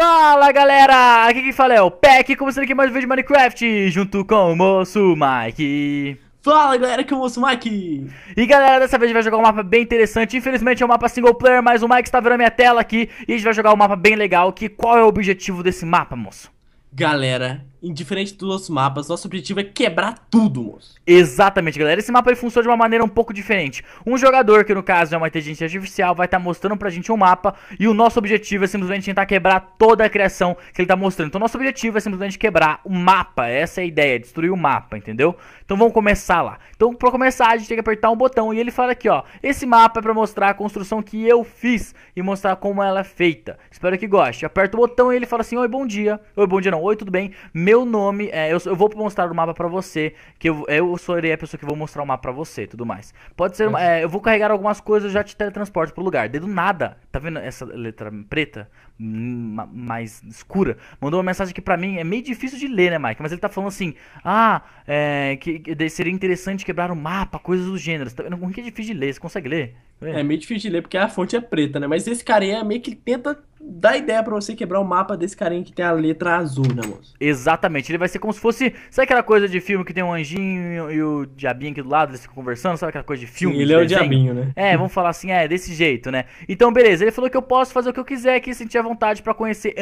Fala galera, aqui quem fala é o Peck, começando aqui mais um vídeo de Minecraft, junto com o moço Mike. Fala galera, que é o moço Mike! E galera, dessa vez a gente vai jogar um mapa bem interessante. Infelizmente é um mapa single player, mas o Mike está vendo a minha tela aqui e a gente vai jogar um mapa bem legal. Que qual é o objetivo desse mapa, moço? Galera, indiferente dos outros mapas, nosso objetivo é quebrar tudo, moço. Exatamente, galera. Esse mapa ele funciona de uma maneira um pouco diferente. Um jogador, que no caso é uma inteligência artificial, vai estar tá mostrando pra gente um mapa e o nosso objetivo é simplesmente tentar quebrar toda a criação que ele tá mostrando. Então, nosso objetivo é simplesmente quebrar o mapa. Essa é a ideia, é destruir o mapa, entendeu? Então, vamos começar lá. Então, pra começar, a gente tem que apertar um botão e ele fala aqui, ó. Esse mapa é pra mostrar a construção que eu fiz e mostrar como ela é feita. Espero que goste. Aperta o botão e ele fala assim, oi, bom dia. Oi, bom dia não. Oi, tudo bem? meu nome, é, eu, eu, vou mostrar o mapa para você, que eu, eu sou a pessoa que vou mostrar o mapa para você, tudo mais. Pode ser, É, eu vou carregar algumas coisas, e já te teletransporto pro lugar. Dedo nada, tá vendo essa letra preta, hum, mais escura? Mandou uma mensagem que para mim é meio difícil de ler, né, Mike? Mas ele tá falando assim, ah, é, que, que, seria interessante quebrar o mapa, coisas do gênero. Tá vendo é que é difícil de ler? Você consegue ler? É meio difícil de ler porque a fonte é preta, né? Mas esse cara aí é meio que tenta dá ideia para você quebrar o mapa desse carinha que tem a letra azul, né, moço? Exatamente. Ele vai ser como se fosse. Sabe aquela coisa de filme que tem um anjinho e o diabinho aqui do lado, eles ficam conversando? Sabe aquela coisa de filme? Sim, ele é o diabinho, né? É, vamos falar assim, é, desse jeito, né? Então, beleza. Ele falou que eu posso fazer o que eu quiser aqui, sentir a vontade para conhecer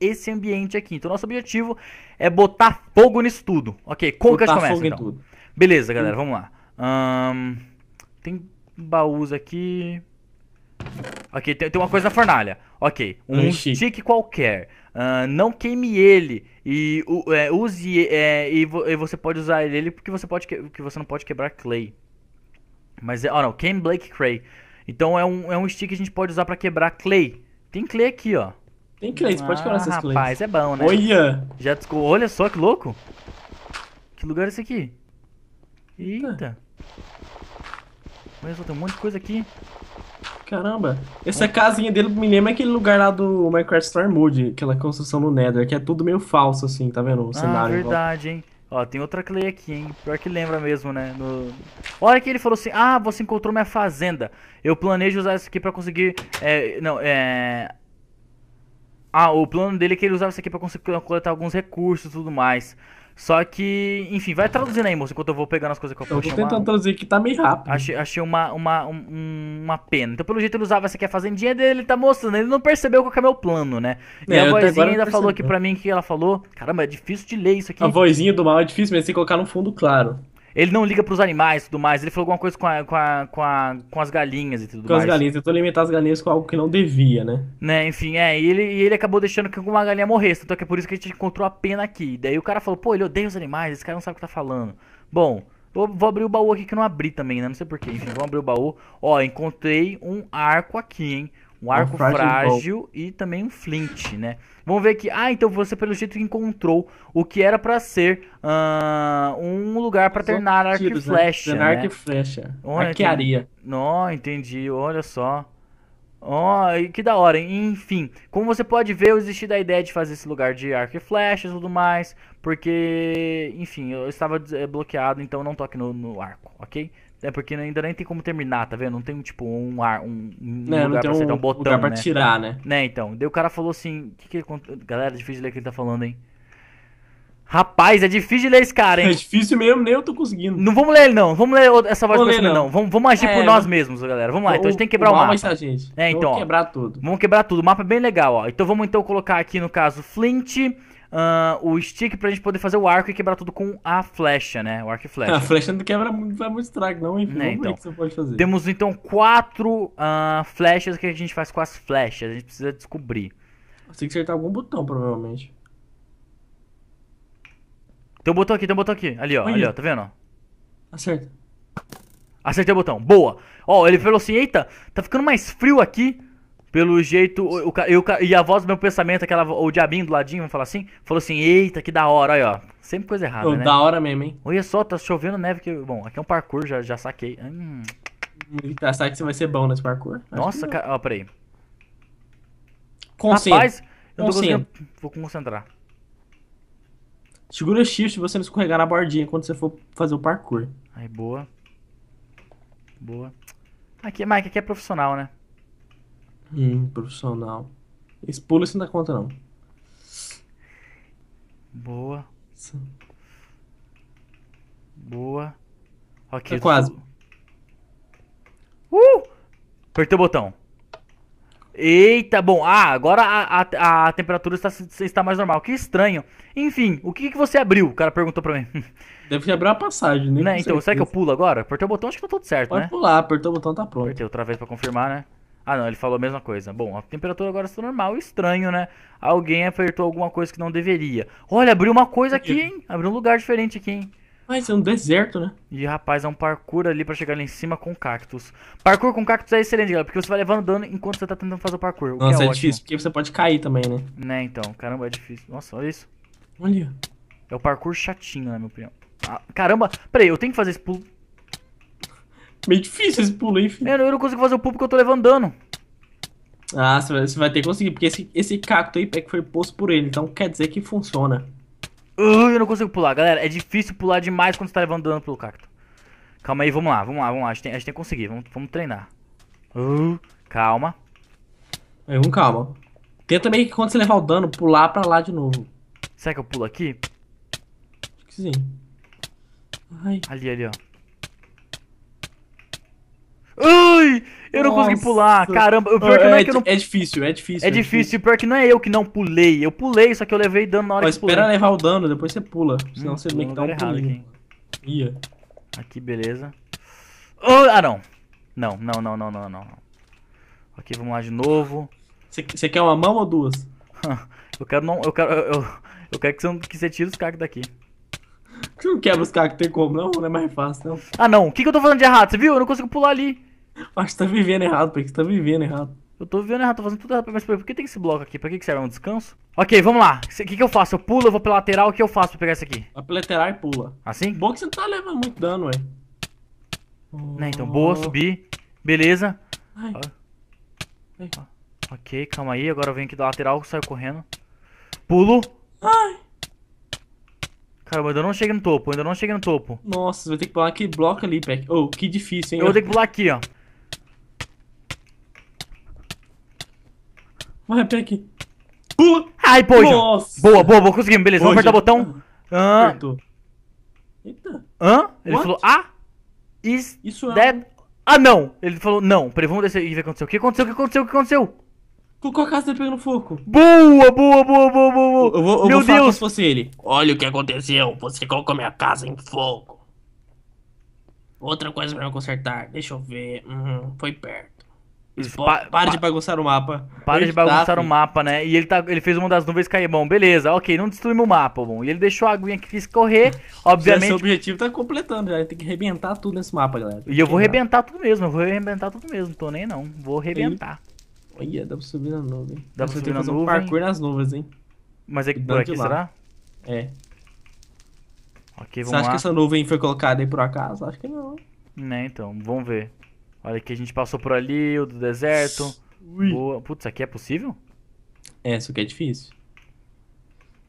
esse ambiente aqui. Então, nosso objetivo é botar fogo nisso tudo. Ok, como que a gente começa? Fogo então? em tudo. Beleza, galera, vamos lá. Um, tem baús aqui. Ok, tem, tem uma coisa na fornalha. Ok, um, stick. qualquer. Uh, não queime ele e uh, use é, e, vo, e, você pode usar ele porque você pode que, porque você não pode quebrar clay. Mas é, oh não, queime Blake Clay. Então é um, é um stick que a gente pode usar para quebrar clay. Tem clay aqui, ó. Tem clay, você ah, pode quebrar ah, essas clay. Rapaz, é bom, né? Olha. Já olha só que louco. Que lugar é esse aqui? Eita. Olha só, tem um monte de coisa aqui. Caramba, essa casinha dele me lembra é aquele lugar lá do Minecraft Story Mode, aquela construção no Nether, que é tudo meio falso, assim, tá vendo? O ah, cenário. É verdade, igual. hein? Ó, tem outra clay aqui, hein? Pior que lembra mesmo, né? No... Olha que ele falou assim: Ah, você encontrou minha fazenda. Eu planejo usar isso aqui pra conseguir. É, não, é. Ah, o plano dele é que ele usava isso aqui pra conseguir coletar alguns recursos e tudo mais. Só que, enfim, vai traduzindo aí, moço, enquanto eu vou pegando as coisas que eu posso. Eu vou tentando uma... traduzir que tá meio rápido. Achei, achei uma, uma, um, uma pena. Então, pelo jeito, ele usava essa aqui a fazendinha dele, ele tá mostrando. Né? Ele não percebeu qual que é meu plano, né? E é, a vozinha ainda falou aqui pra mim que ela falou: Caramba, é difícil de ler isso aqui. A vozinha do mal é difícil, mas tem que colocar no fundo claro. Ele não liga pros animais e tudo mais. Ele falou alguma coisa com, a, com, a, com, a, com as galinhas e tudo com mais. Com as galinhas, tentou alimentar as galinhas com algo que não devia, né? Né, enfim, é. E ele, e ele acabou deixando que uma galinha morresse. Então é por isso que a gente encontrou a pena aqui. Daí o cara falou, pô, ele odeia os animais, esse cara não sabe o que tá falando. Bom, vou, vou abrir o baú aqui que eu não abri também, né? Não sei porquê. Enfim, vamos abrir o baú. Ó, encontrei um arco aqui, hein? Um arco frágil, frágil e também um flint, né? Vamos ver que, ah, então você pelo jeito encontrou o que era para ser uh, um lugar para treinar arco e né? flecha. Né? Arco e flecha. Olha, Arquearia. Não, entendi. Olha só. Ó, oh, que da hora, hein? enfim. Como você pode ver, eu existi da ideia de fazer esse lugar de arco e flechas e tudo mais, porque, enfim, eu estava eh, bloqueado, então não toque no, no arco, ok? É porque ainda nem tem como terminar, tá vendo? Não tem, tipo, um, ar, um, um é, não, lugar não tem pra um, você um botão, lugar pra né? tirar, né? Né, então. Daí o cara falou assim, que que ele... Galera, difícil ler o que ele tá falando, hein? Rapaz, é difícil ler esse cara, hein? É difícil mesmo, nem eu tô conseguindo. Não vamos ler ele, não. Vamos ler essa voz ler, não. não. Vamos, vamos agir é, por nós mesmos, galera. Vamos lá, o, então a gente tem que quebrar o, o mapa. gente. É, então. Vamos quebrar tudo. Vamos quebrar tudo. O mapa é bem legal, ó. Então vamos então colocar aqui, no caso, Flint. Uh, o stick pra gente poder fazer o arco e quebrar tudo com a flecha, né? O arco e flecha. A flecha não quebra muito, vai muito estrago, não, enfim. Né, então. que você pode fazer. Temos então quatro uh, flechas. O que a gente faz com as flechas? A gente precisa descobrir. Você tem que acertar algum botão, provavelmente. Tem um botão aqui, tem um botão aqui. Ali, ó. Olha. Ali, ó. Tá vendo? Acerta. Acertei o botão. Boa. Ó, ele falou assim, eita, tá ficando mais frio aqui. Pelo jeito, o, o, e a voz do meu pensamento, aquela, o diabinho do ladinho, vamos falar assim, falou assim, eita, que da hora, aí ó. Sempre coisa errada, oh, né? Da hora mesmo, hein? Olha só, tá chovendo neve, que, bom, aqui é um parkour, já, já saquei. Hum. Já tá, sabe que você vai ser bom nesse parkour. Nossa, cara, ó, peraí. Conselho. Rapaz, eu Conselho. Vou concentrar. Segura o shift você não escorregar na bordinha quando você for fazer o parkour. Aí, boa. Boa. Aqui, Mike, aqui é profissional, né? Hum, profissional. Expula isso não dá conta, não. Boa. Sim. Boa. Ok. Tá quase. Uh! Apertei o botão. Eita, bom, ah, agora a, a, a temperatura está, está mais normal. Que estranho. Enfim, o que, que você abriu? O cara perguntou pra mim. Deve abrir uma passagem, né? né? Então, será que eu pulo agora? Apertei o botão, acho que tá tudo certo, Pode né? Pode pular, apertou o botão, tá pronto. Apertei outra vez pra confirmar, né? Ah, não, ele falou a mesma coisa. Bom, a temperatura agora está normal. Estranho, né? Alguém apertou alguma coisa que não deveria. Olha, abriu uma coisa aqui, hein? Abriu um lugar diferente aqui, hein? Mas é um deserto, né? E rapaz, é um parkour ali para chegar lá em cima com cactos. Parkour com cactos é excelente, galera, porque você vai levando dano enquanto você tá tentando fazer o parkour. Nossa, é, é difícil, porque você pode cair também, né? Né, então. Caramba, é difícil. Nossa, olha isso. Olha. É o parkour chatinho, na minha opinião. Ah, caramba, peraí, eu tenho que fazer esse pulo. Meio difícil esse pulo enfim. filho. É, eu não consigo fazer o pulo porque eu tô levando dano. Ah, você vai ter que conseguir, porque esse, esse cacto aí é que foi posto por ele, então quer dizer que funciona. Uh, eu não consigo pular, galera. É difícil pular demais quando você tá levando dano pelo cacto. Calma aí, vamos lá, vamos lá, vamos lá. A gente tem, a gente tem que conseguir, vamos, vamos treinar. Uh, calma. É, um calma. Tenta também que quando você levar o dano, pular pra lá de novo. Será que eu pulo aqui? Acho que sim. Ai. Ali, ali, ó. Ai, eu Nossa. não consegui pular, caramba. O pior que não é, é que eu não... é difícil, é difícil. É, é difícil. o pior que não é eu que não pulei. Eu pulei, só que eu levei dano na hora Ó, que eu pulei. levar o dano, depois você pula. Hum, Senão hum, você meio que dá um errado é aqui. Ia. Aqui, beleza. Oh, ah, não. Não, não, não, não, não, não. Aqui, vamos lá de novo. Você quer uma mão ou duas? eu quero não. Eu quero. Eu, eu, eu quero que você, que você tire os cacos daqui. Você não quer buscar que tem como, não? Não é mais fácil, não. Ah, não. O que, que eu tô fazendo de errado? Você viu? Eu não consigo pular ali. Acho que você tá vivendo errado, porque você tá vivendo errado. Eu tô vivendo errado, tô fazendo tudo errado. Mas por que tem esse bloco aqui? Pra que, que serve? É um descanso? Ok, vamos lá. O que, que eu faço? Eu pulo, eu vou pela lateral. O que eu faço pra pegar isso aqui? Vai pela lateral e pula. Assim? Bom que você não tá levando muito dano, ué. Né, então, boa, oh. subi. Beleza. Ai. Ai. Ok, calma aí. Agora eu venho aqui da lateral, saio correndo. Pulo. Ai. Caramba, ainda não cheguei no topo, ainda não cheguei no topo. Nossa, vai ter que pular aquele bloco ali, Peck. Oh, que difícil, hein? Eu vou ter que pular aqui, ó. Vai, Peck. Pula! Ai, poxa Nossa! Boa, boa, boa, conseguimos, beleza. Vamos apertar o botão. Ah. Apertou. Eita. Hã? Ele What? falou, ah, is Isso é... Ah, não! Ele falou, não. Peraí, vamos descer e ver o que aconteceu. O que aconteceu? O que aconteceu? O que aconteceu? Colocou a casa dele pegando fogo. Boa, boa, boa, boa, boa. Eu vou, eu Meu vou falar Deus. se fosse ele. Olha o que aconteceu. Você colocou minha casa em fogo. Outra coisa pra eu consertar. Deixa eu ver. Uhum, foi perto. Pa para de bagunçar o mapa. Para de bagunçar tá, o mapa, né? E ele, tá, ele fez uma das nuvens cair. Bom, beleza, ok, não destruímos o mapa, bom. E ele deixou a aguinha que escorrer, obviamente. Seu objetivo tá completando, já tem que arrebentar tudo nesse mapa, galera. e eu vou arrebentar tudo mesmo, eu vou arrebentar tudo mesmo, tô nem não. Vou arrebentar. Olha, dá pra subir na nuvem. Dá pra subir na nuvem? um parkour nas nuvens, hein? Mas é que por aqui, será? É. Ok, vamos Você acha lá. que essa nuvem foi colocada aí por acaso? Acho que não. Né, então, vamos ver. Olha que a gente passou por ali, o do deserto. Ui. Boa. Putz, aqui é possível? É, isso aqui é difícil.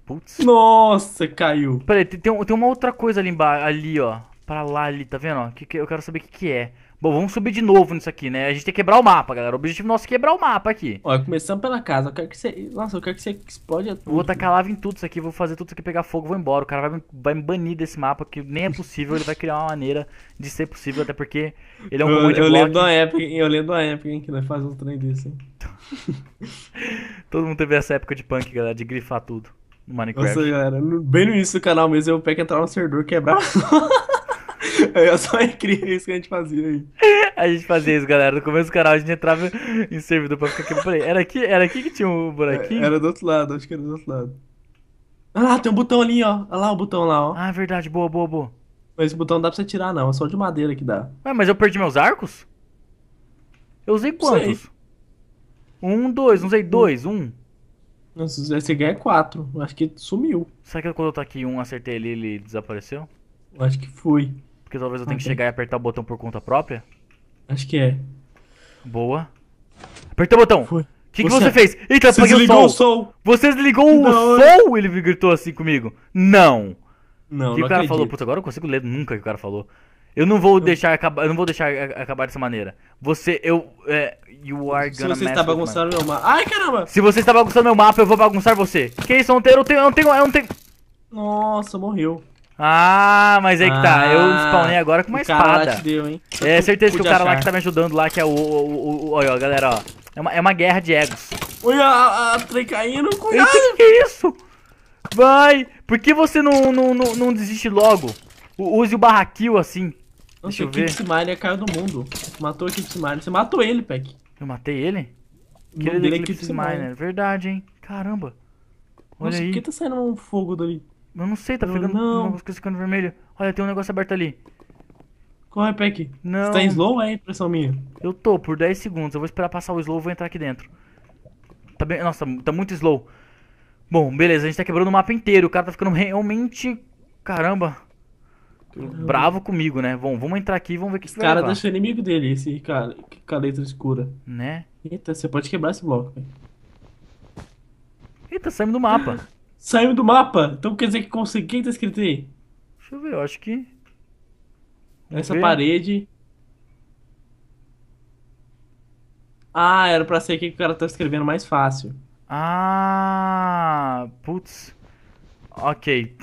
Putz. Nossa, caiu. Peraí, tem, tem uma outra coisa ali embaixo, ali, ó. Pra lá, ali, tá vendo? Ó, que, que, eu quero saber o que, que é. Bom, vamos subir de novo nisso aqui, né? A gente tem que quebrar o mapa, galera. O objetivo nosso é quebrar o mapa aqui. Olha, começando pela casa. Eu quero que você. Nossa, eu quero que você explode tudo. Vou tacar lava em tudo isso aqui, vou fazer tudo isso aqui pegar fogo, vou embora. O cara vai, vai me banir desse mapa, que nem é possível. Ele vai criar uma maneira de ser possível, até porque ele é um eu, comando eu, eu lembro da época, Eu lembro da época, hein, que nós fazemos um trem desse, hein? Todo mundo teve essa época de punk, galera, de grifar tudo no Minecraft. Nossa, galera, bem no início do canal mesmo, eu pego entrar no servidor quebrar. É só incrível isso que a gente fazia aí. A gente fazia isso, galera. No começo do canal a gente entrava em servidor pra ficar aqui. Era aqui, era aqui que tinha um buraquinho? É, era do outro lado, acho que era do outro lado. Ah lá, tem um botão ali, ó. Olha lá o botão lá, ó. Ah, verdade. Boa, boa, boa. Mas esse botão não dá pra você tirar, não. É só de madeira que dá. Ué, mas eu perdi meus arcos? Eu usei quantos? Sei. Um, dois. Não usei dois. Um. Nossa, você ganha é quatro. acho que sumiu. Será que quando eu tô aqui um acertei ele ele desapareceu? Eu acho que fui que talvez eu tenha que chegar e apertar o botão por conta própria? Acho que é. Boa. Apertou o botão. O que, que você... você fez? Eita, tá você apaguei desligou o sol o Você desligou não. o sol Ele gritou assim comigo. Não. Não, E o cara acredito. falou, putz, agora eu consigo ler nunca que o cara falou. Eu não vou deixar acabar, eu não vou deixar acabar dessa maneira. Você, eu, é, you are Se gonna Se você está bagunçando meu mapa. Ai, caramba! Se você está bagunçando meu mapa, eu vou bagunçar você. Que isso, eu não tenho, eu não tenho, eu não tenho. Nossa, morreu. Ah, mas aí que tá. Ah, eu spawnei agora com uma espada. Deu, é certeza que o cara achar. lá que tá me ajudando lá, que é o. o, o, olha, galera, ó. É uma, é uma guerra de egos. Olha a, a trem caindo, cuidado! Eita, que é isso? Vai! Por que você não, não, não, não desiste logo? Use o barraquil assim. Nossa, Deixa eu ver. Kipsimile é cara do mundo. Matou o Kipsimile. Você matou ele, Peck. Eu matei ele? Que ele é Kipsimile. Verdade, hein? Caramba. Olha Nossa, aí. por que tá saindo um fogo dali? Eu não sei, tá ficando não. uma coisa ficando vermelha. Olha, tem um negócio aberto ali. Corre, Peck. Não. Você tá em slow é impressão minha? Eu tô, por 10 segundos. Eu vou esperar passar o slow e vou entrar aqui dentro. Tá bem. Nossa, tá muito slow. Bom, beleza, a gente tá quebrando o mapa inteiro. O cara tá ficando realmente. Caramba. Caramba. Bravo comigo, né? Bom, vamos entrar aqui e vamos ver o que esse cara vai deixa inimigo dele, esse cara, que a letra escura. Né? Eita, você pode quebrar esse bloco, Eita, saímos do mapa. Saiu do mapa. Então quer dizer que consegui. Quem tá escrito aí? Deixa eu ver, eu acho que. Essa parede. Ah, era pra ser aqui que o cara tá escrevendo mais fácil. Ah, putz. Ok.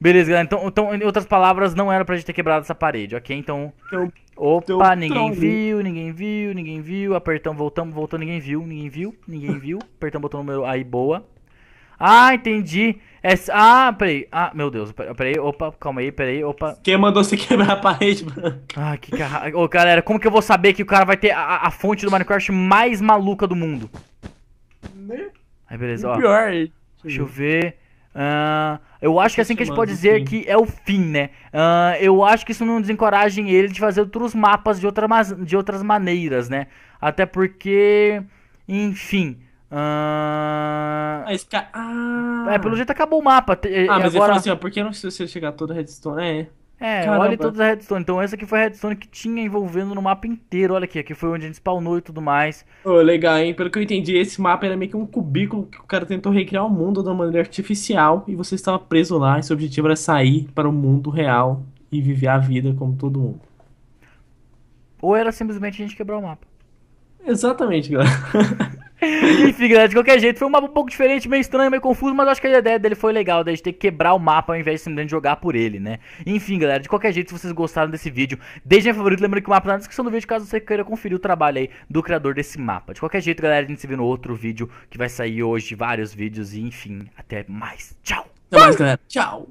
Beleza, galera. Então, então, em outras palavras, não era pra gente ter quebrado essa parede, ok? Então. então opa, então, ninguém viu, ninguém viu, ninguém viu. Apertamos, voltamos, voltou, ninguém viu, ninguém viu, ninguém viu. Apertamos, botou número aí, boa. Ah, entendi. É, ah, peraí. Ah, meu Deus, peraí, opa, calma aí, peraí, opa. Quem mandou você quebrar a parede, mano? Ah, que caralho. Ô, galera, como que eu vou saber que o cara vai ter a, a fonte do Minecraft mais maluca do mundo? Né? Aí, beleza, ó. Pior. Deixa eu ver. Uh, eu acho que assim que a gente pode dizer que é o fim, né? Uh, eu acho que isso não desencoraja ele de fazer outros mapas de, outra, de outras maneiras, né? Até porque, enfim, ah, ah. É, pelo jeito acabou o mapa. E, ah, mas agora... ele assim, ó, por que não se você chegar toda a redstone? É. É, olha todas as redstone. Então essa aqui foi a redstone que tinha envolvendo no mapa inteiro. Olha aqui, aqui foi onde a gente spawnou e tudo mais. Oh, legal, hein? Pelo que eu entendi, esse mapa era meio que um cubículo que o cara tentou recriar o mundo de uma maneira artificial e você estava preso lá e seu objetivo era sair para o mundo real e viver a vida como todo mundo. Ou era simplesmente a gente quebrar o mapa. Exatamente, galera. Enfim, galera, de qualquer jeito, foi um mapa um pouco diferente, meio estranho, meio confuso, mas acho que a ideia dele foi legal, da gente ter que quebrar o mapa ao invés de simplesmente jogar por ele, né? Enfim, galera, de qualquer jeito, se vocês gostaram desse vídeo, deixem meu favorito, lembrando que o mapa tá na descrição do vídeo, caso você queira conferir o trabalho aí do criador desse mapa. De qualquer jeito, galera, a gente se vê no outro vídeo, que vai sair hoje, vários vídeos, e enfim, até mais. Tchau! Até mais, galera. Tchau!